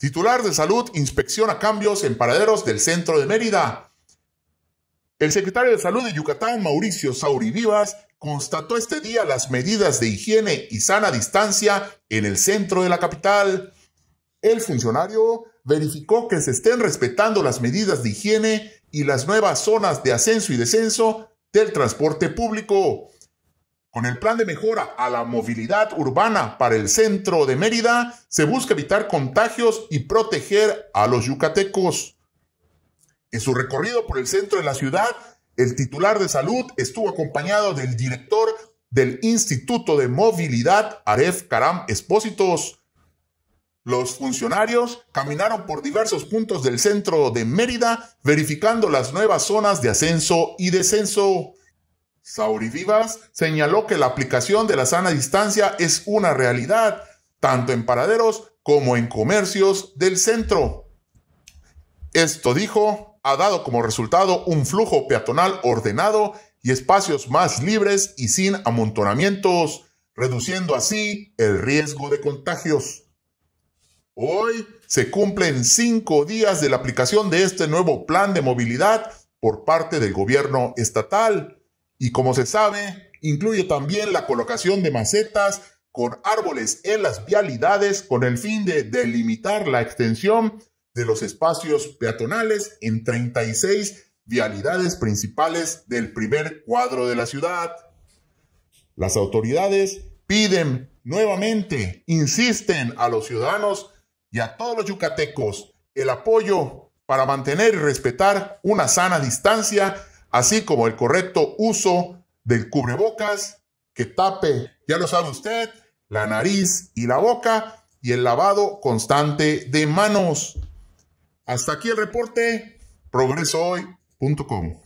Titular de Salud inspecciona cambios en paraderos del centro de Mérida. El secretario de Salud de Yucatán, Mauricio Sauri Vivas, constató este día las medidas de higiene y sana distancia en el centro de la capital. El funcionario verificó que se estén respetando las medidas de higiene y las nuevas zonas de ascenso y descenso del transporte público. Con el plan de mejora a la movilidad urbana para el centro de Mérida, se busca evitar contagios y proteger a los yucatecos. En su recorrido por el centro de la ciudad, el titular de salud estuvo acompañado del director del Instituto de Movilidad, Aref Karam Espósitos. Los funcionarios caminaron por diversos puntos del centro de Mérida, verificando las nuevas zonas de ascenso y descenso. Vivas señaló que la aplicación de la sana distancia es una realidad, tanto en paraderos como en comercios del centro. Esto dijo, ha dado como resultado un flujo peatonal ordenado y espacios más libres y sin amontonamientos, reduciendo así el riesgo de contagios. Hoy se cumplen cinco días de la aplicación de este nuevo plan de movilidad por parte del gobierno estatal. Y como se sabe, incluye también la colocación de macetas con árboles en las vialidades con el fin de delimitar la extensión de los espacios peatonales en 36 vialidades principales del primer cuadro de la ciudad. Las autoridades piden nuevamente, insisten a los ciudadanos y a todos los yucatecos el apoyo para mantener y respetar una sana distancia así como el correcto uso del cubrebocas que tape, ya lo sabe usted, la nariz y la boca y el lavado constante de manos. Hasta aquí el reporte. Progresohoy.com.